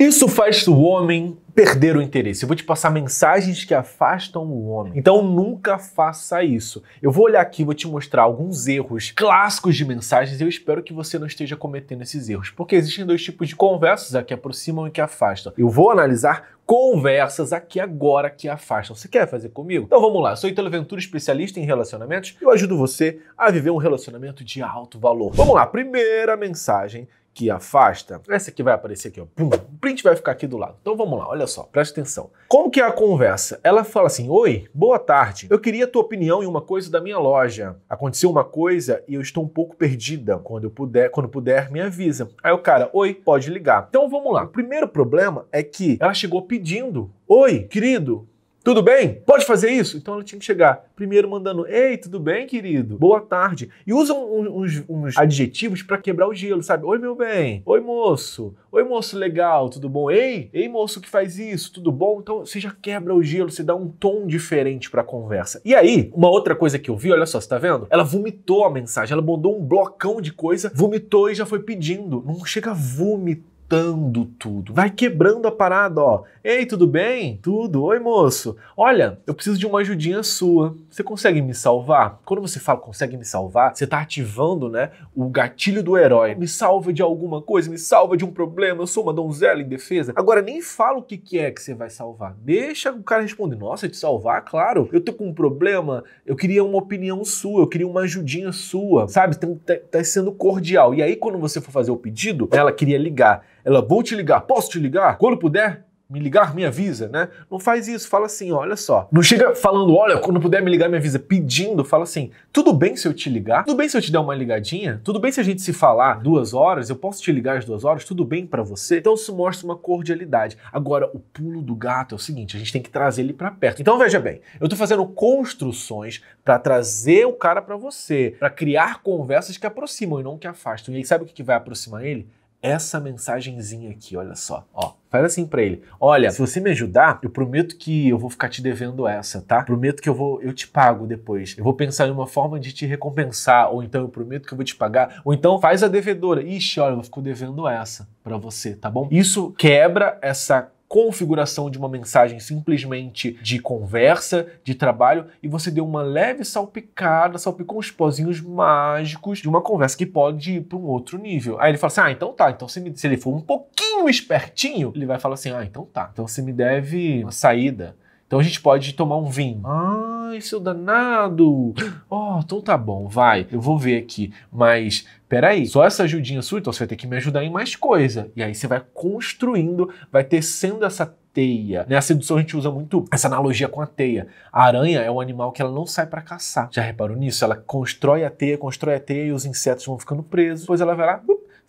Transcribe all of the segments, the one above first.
Isso faz o homem perder o interesse. Eu vou te passar mensagens que afastam o homem. Então nunca faça isso. Eu vou olhar aqui, vou te mostrar alguns erros clássicos de mensagens e eu espero que você não esteja cometendo esses erros, porque existem dois tipos de conversas, aqui, que aproximam e que afastam. Eu vou analisar conversas aqui agora que afastam. Você quer fazer comigo? Então vamos lá. Eu sou Italo Ventura, especialista em relacionamentos. e Eu ajudo você a viver um relacionamento de alto valor. Vamos lá. Primeira mensagem que afasta, essa aqui vai aparecer aqui, ó. o print vai ficar aqui do lado. Então vamos lá, olha só, presta atenção. Como que é a conversa? Ela fala assim: Oi, boa tarde. Eu queria a tua opinião em uma coisa da minha loja. Aconteceu uma coisa e eu estou um pouco perdida. Quando eu puder, quando puder, me avisa. Aí o cara, oi, pode ligar. Então vamos lá. O primeiro problema é que ela chegou pedindo Oi, querido, tudo bem? Pode fazer isso? Então ela tinha que chegar primeiro mandando: Ei, tudo bem, querido? Boa tarde. E usa uns, uns adjetivos para quebrar o gelo, sabe? Oi, meu bem. Oi, moço. Oi, moço legal. Tudo bom? Ei, ei, moço que faz isso. Tudo bom? Então você já quebra o gelo, você dá um tom diferente para a conversa. E aí, uma outra coisa que eu vi, olha só, você tá vendo? Ela vomitou a mensagem, ela mandou um blocão de coisa, vomitou e já foi pedindo. Não chega a vomitar tudo, vai quebrando a parada, ó. Ei, tudo bem? Tudo? Oi, moço. Olha, eu preciso de uma ajudinha sua. Você consegue me salvar? Quando você fala consegue me salvar, você tá ativando, né, o gatilho do herói. Me salva de alguma coisa, me salva de um problema, eu sou uma donzela indefesa. Agora nem fala o que que é que você vai salvar. Deixa o cara responder. Nossa, te salvar, claro. Eu tô com um problema, eu queria uma opinião sua, eu queria uma ajudinha sua, sabe? Tá, tá sendo cordial. E aí quando você for fazer o pedido, ela queria ligar ela, vou te ligar, posso te ligar? Quando puder, me ligar, me avisa, né? Não faz isso, fala assim, olha só. Não chega falando, olha, quando puder me ligar, me avisa, pedindo, fala assim, tudo bem se eu te ligar? Tudo bem se eu te der uma ligadinha? Tudo bem se a gente se falar duas horas? Eu posso te ligar às duas horas? Tudo bem para você? Então isso mostra uma cordialidade. Agora, o pulo do gato é o seguinte, a gente tem que trazer ele para perto. Então veja bem, eu tô fazendo construções para trazer o cara para você, para criar conversas que aproximam e não que afastam. E aí sabe o que vai aproximar ele? essa mensagenzinha aqui, olha só, ó. Faz assim para ele. Olha, se você me ajudar, eu prometo que eu vou ficar te devendo essa, tá? Prometo que eu vou, eu te pago depois. Eu vou pensar em uma forma de te recompensar, ou então eu prometo que eu vou te pagar, ou então faz a devedora. Ixi, olha, eu fico devendo essa para você, tá bom? Isso quebra essa configuração de uma mensagem simplesmente de conversa, de trabalho, e você deu uma leve salpicada, salpicou uns pozinhos mágicos de uma conversa que pode ir para um outro nível. Aí ele fala assim: ah, então tá, então se, me, se ele for um pouquinho espertinho, ele vai falar assim: ah, então tá, então você me deve uma saída. Então a gente pode tomar um vinho. Ah Ai, seu danado! Ó, oh, então tá bom, vai, eu vou ver aqui. Mas, peraí, só essa ajudinha sua, então você vai ter que me ajudar em mais coisa. E aí você vai construindo, vai tecendo essa teia. Nessa né? sedução a gente usa muito essa analogia com a teia. A aranha é um animal que ela não sai para caçar. Já reparou nisso? Ela constrói a teia, constrói a teia e os insetos vão ficando presos. Depois ela vai lá,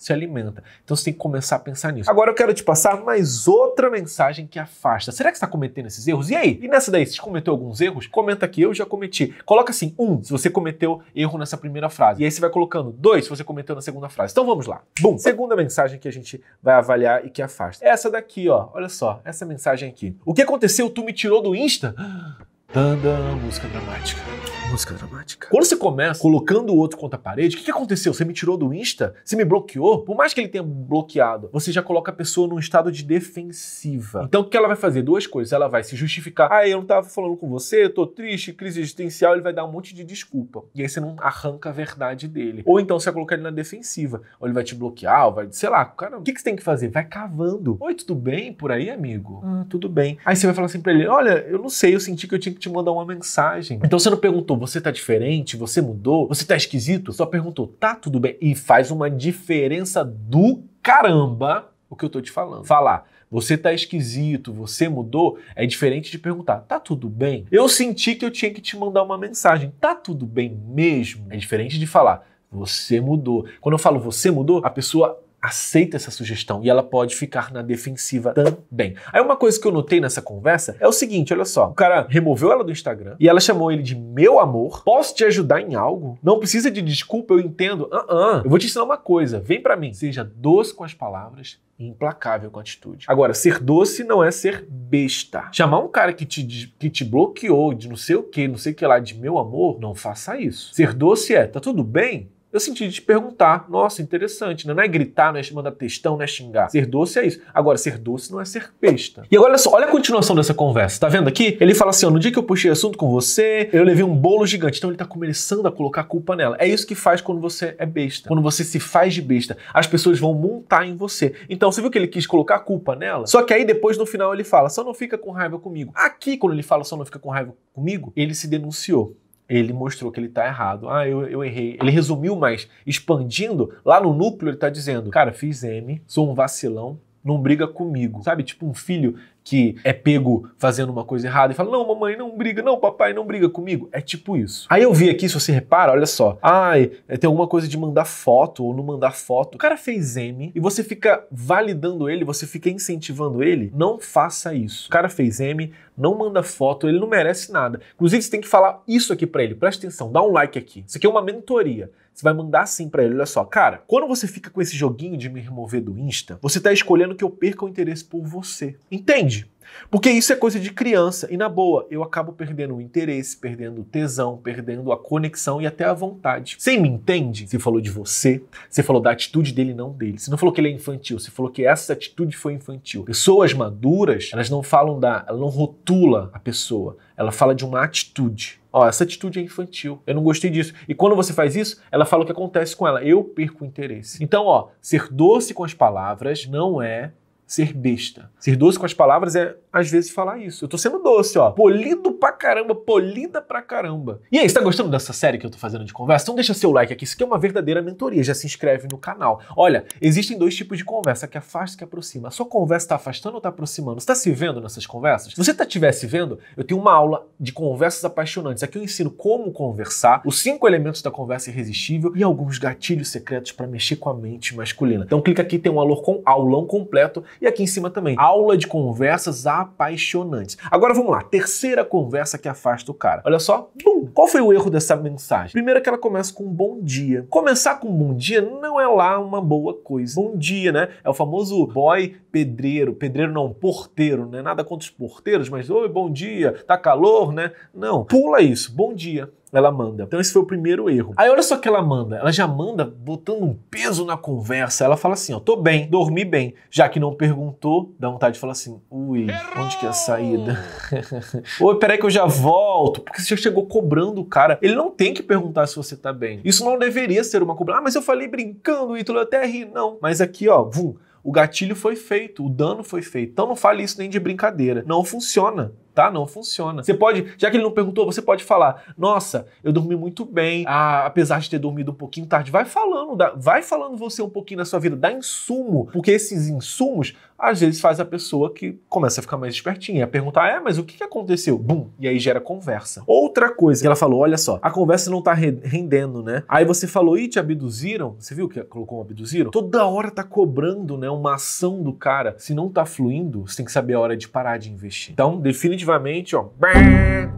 se alimenta. Então você tem que começar a pensar nisso. Agora eu quero te passar mais outra mensagem que afasta. Será que você está cometendo esses erros? E aí? E nessa daí, você cometeu alguns erros? Comenta aqui, eu já cometi. Coloca assim, um, se você cometeu erro nessa primeira frase. E aí você vai colocando dois, se você cometeu na segunda frase. Então vamos lá. Bum! Segunda mensagem que a gente vai avaliar e que afasta. Essa daqui, ó. Olha só, essa mensagem aqui. O que aconteceu? Tu me tirou do Insta? Tanda, música dramática. Música dramática. Quando você começa colocando o outro contra a parede, o que, que aconteceu? Você me tirou do Insta? Você me bloqueou? Por mais que ele tenha bloqueado, você já coloca a pessoa num estado de defensiva. Então o que ela vai fazer? Duas coisas. Ela vai se justificar. Ah, eu não tava falando com você, eu tô triste, crise existencial. Ele vai dar um monte de desculpa. E aí você não arranca a verdade dele. Ou então você vai colocar ele na defensiva. Ou ele vai te bloquear, ou vai, sei lá, cara, o que, que você tem que fazer? Vai cavando. Oi, tudo bem por aí, amigo? Ah, tudo bem. Aí você vai falar assim pra ele: olha, eu não sei, eu senti que eu tinha que te mandar uma mensagem. Então você não perguntou, você tá diferente, você mudou, você tá esquisito, só perguntou, tá tudo bem? E faz uma diferença do caramba o que eu tô te falando. Falar, você tá esquisito, você mudou, é diferente de perguntar, tá tudo bem? Eu senti que eu tinha que te mandar uma mensagem, tá tudo bem mesmo? É diferente de falar, você mudou. Quando eu falo você mudou, a pessoa aceita essa sugestão e ela pode ficar na defensiva também. Aí uma coisa que eu notei nessa conversa é o seguinte, olha só, o cara removeu ela do Instagram e ela chamou ele de meu amor, posso te ajudar em algo? Não precisa de desculpa, eu entendo. Ah, uh, uh eu vou te ensinar uma coisa, vem para mim, seja doce com as palavras e implacável com a atitude. Agora, ser doce não é ser besta. Chamar um cara que te, que te bloqueou de não sei o que, não sei o que lá, de meu amor, não faça isso. Ser doce é, tá tudo bem? eu senti de perguntar. Nossa, interessante, né? Não é gritar, não é mandar textão, não é xingar. Ser doce é isso. Agora, ser doce não é ser besta. E agora, olha só, olha a continuação dessa conversa. Tá vendo aqui? Ele fala assim: ó, no dia que eu puxei assunto com você, eu levei um bolo gigante. Então ele tá começando a colocar culpa nela. É isso que faz quando você é besta. Quando você se faz de besta, as pessoas vão montar em você. Então, você viu que ele quis colocar a culpa nela? Só que aí depois, no final, ele fala: só não fica com raiva comigo. Aqui, quando ele fala só não fica com raiva comigo, ele se denunciou ele mostrou que ele está errado. Ah, eu, eu errei. Ele resumiu, mas expandindo, lá no núcleo ele está dizendo, cara, fiz M, sou um vacilão, não briga comigo. Sabe? Tipo um filho que é pego fazendo uma coisa errada e fala: Não, mamãe, não briga, não, papai, não briga comigo. É tipo isso. Aí eu vi aqui, se você repara, olha só. Ai, é, tem alguma coisa de mandar foto ou não mandar foto. O cara fez M e você fica validando ele, você fica incentivando ele. Não faça isso. O cara fez M, não manda foto, ele não merece nada. Inclusive, você tem que falar isso aqui para ele. Presta atenção, dá um like aqui. Isso aqui é uma mentoria. Você vai mandar assim para ele, olha só, cara, quando você fica com esse joguinho de me remover do Insta, você tá escolhendo que eu perca o interesse por você. Entende? Porque isso é coisa de criança e na boa, eu acabo perdendo o interesse, perdendo o tesão, perdendo a conexão e até a vontade. Você me entende? Você falou de você, você falou da atitude dele, não dele. Você não falou que ele é infantil, você falou que essa atitude foi infantil. Pessoas maduras, elas não falam da, ela não rotula a pessoa, ela fala de uma atitude. Ó, essa atitude é infantil. Eu não gostei disso. E quando você faz isso, ela fala o que acontece com ela. Eu perco o interesse. Então, ó, ser doce com as palavras não é ser besta. Ser doce com as palavras é às vezes, falar isso. Eu tô sendo doce, ó. Polido pra caramba, polida pra caramba. E aí, você tá gostando dessa série que eu tô fazendo de conversa? Então deixa seu like aqui. Isso aqui é uma verdadeira mentoria. Já se inscreve no canal. Olha, existem dois tipos de conversa, que afasta e que aproxima. A sua conversa tá afastando ou tá aproximando? Você tá se vendo nessas conversas? Se você tá tiver se vendo, eu tenho uma aula de conversas apaixonantes. Aqui eu ensino como conversar, os cinco elementos da conversa irresistível e alguns gatilhos secretos para mexer com a mente masculina. Então clica aqui, tem um aulão com aulão completo e aqui em cima também. Aula de conversas apaixonantes apaixonantes. Agora vamos lá, terceira conversa que afasta o cara. Olha só, bum! Qual foi o erro dessa mensagem? Primeiro é que ela começa com um bom dia. Começar com um bom dia não é lá uma boa coisa. Bom dia, né? É o famoso boy pedreiro, pedreiro não, porteiro, né? Nada contra os porteiros, mas oi, bom dia, tá calor, né? Não, pula isso, bom dia ela manda. Então esse foi o primeiro erro. Aí olha só o que ela manda. Ela já manda botando um peso na conversa. Ela fala assim, ó, tô bem, dormi bem. Já que não perguntou, dá vontade de falar assim, ui, onde que é a saída? Oi, peraí que eu já volto. Porque você já chegou cobrando o cara. Ele não tem que perguntar se você tá bem. Isso não deveria ser uma cobrança. Ah, mas eu falei brincando, Ítalo, eu até ri. Não. Mas aqui, ó, vum o gatilho foi feito, o dano foi feito. Então não fale isso nem de brincadeira. Não funciona tá? Não funciona. Você pode, já que ele não perguntou, você pode falar: Nossa, eu dormi muito bem, ah, apesar de ter dormido um pouquinho tarde. Vai falando, vai falando você um pouquinho na sua vida, dá insumo, porque esses insumos às vezes faz a pessoa que começa a ficar mais espertinha, a perguntar, é, mas o que aconteceu? Bum, e aí gera conversa. Outra coisa que ela falou, olha só, a conversa não tá rendendo, né? Aí você falou, e te abduziram? Você viu que colocou um abduziram? Toda hora tá cobrando, né, uma ação do cara. Se não tá fluindo, você tem que saber a hora de parar de investir. Então, definitivamente, ó,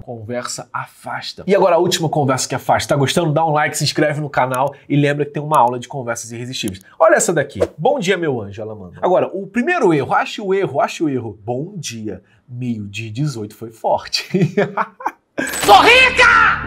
conversa afasta. E agora a última conversa que afasta. Tá gostando? Dá um like, se inscreve no canal e lembra que tem uma aula de conversas irresistíveis. Olha essa daqui. Bom dia, meu anjo, ela manda. Agora, o primeiro o erro, ache o erro, ache o erro. Bom dia. Meio dia 18 foi forte. sou rica!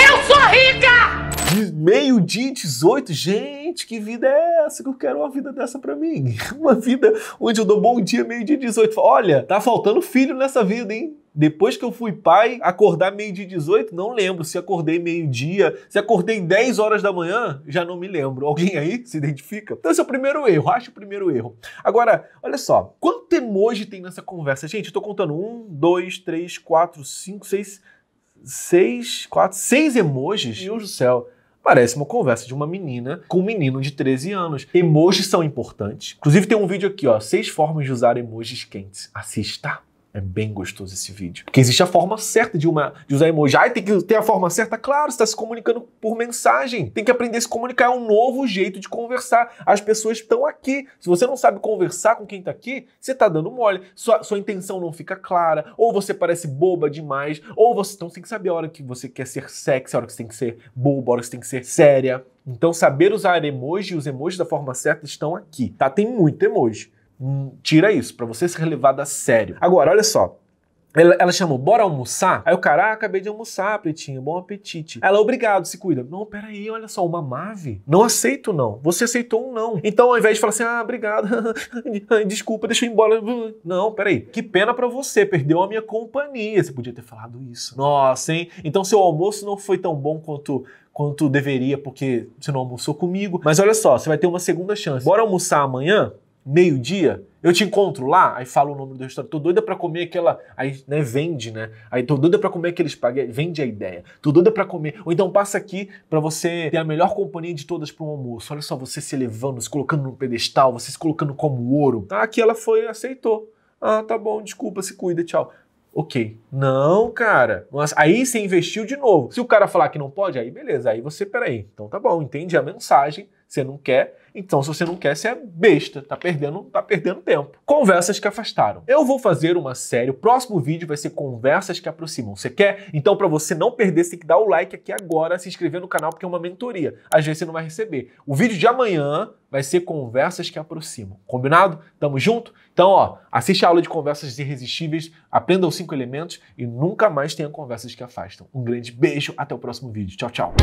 Eu sou rica! Meio dia 18, gente, que vida é essa que eu quero uma vida dessa para mim? Uma vida onde eu dou bom dia, meio dia 18. Olha, tá faltando filho nessa vida, hein? Depois que eu fui pai, acordar meio dia 18, não lembro se acordei meio-dia, se acordei 10 horas da manhã, já não me lembro. Alguém aí se identifica? Então esse é o primeiro erro, acho o primeiro erro. Agora, olha só, quanto emoji tem nessa conversa? Gente, eu tô contando um, dois, três, quatro, cinco, seis, seis, quatro, seis emojis. Meu Deus do céu. Parece uma conversa de uma menina com um menino de 13 anos. Emojis são importantes. Inclusive tem um vídeo aqui, ó, seis formas de usar emojis quentes. Assista. É bem gostoso esse vídeo. Porque existe a forma certa de, uma, de usar emoji. Ah, tem que ter a forma certa? Claro, você está se comunicando por mensagem. Tem que aprender a se comunicar. É um novo jeito de conversar. As pessoas estão aqui. Se você não sabe conversar com quem está aqui, você está dando mole. Sua, sua intenção não fica clara. Ou você parece boba demais. Ou você. Então tem que saber a hora que você quer ser sexy, a hora que você tem que ser boba, a hora que você tem que ser séria. Então, saber usar emoji, os emojis da forma certa estão aqui, tá? Tem muito emoji tira isso, para você ser levado a sério. Agora, olha só. Ela, chamou, bora almoçar? Aí o cara, ah, acabei de almoçar, pretinho, bom apetite. Ela, obrigado, se cuida. Não, peraí, olha só, uma mave? Não aceito não. Você aceitou um não. Então, ao invés de falar assim, ah, obrigado, desculpa, deixa eu ir embora. Não, peraí. Que pena para você, perdeu a minha companhia. Você podia ter falado isso. Nossa, hein? Então, seu almoço não foi tão bom quanto quanto deveria, porque você não almoçou comigo. Mas olha só, você vai ter uma segunda chance. Bora almoçar amanhã? meio-dia, eu te encontro lá, aí fala o nome do restaurante, tô doida para comer aquela, aí né, vende, né? Aí tô doida para comer aquele espaguete, vende a ideia. Tô doida para comer, ou então passa aqui para você ter a melhor companhia de todas para um almoço. Olha só você se elevando, se colocando no pedestal, você se colocando como ouro. Ah, aqui ela foi, aceitou. Ah, tá bom, desculpa, se cuida, tchau. Ok. Não, cara. Mas aí você investiu de novo. Se o cara falar que não pode, aí beleza. Aí você, peraí. Então tá bom, entende a mensagem. Você não quer, então se você não quer, você é besta, tá perdendo, tá perdendo tempo. Conversas que afastaram. Eu vou fazer uma série, o próximo vídeo vai ser conversas que aproximam. Você quer? Então para você não perder, você tem que dar o like aqui agora, se inscrever no canal porque é uma mentoria. Às vezes você não vai receber. O vídeo de amanhã vai ser conversas que aproximam. Combinado? Tamo junto? Então, ó, assiste a aula de conversas irresistíveis, aprenda os cinco elementos e nunca mais tenha conversas que afastam. Um grande beijo, até o próximo vídeo. Tchau, tchau.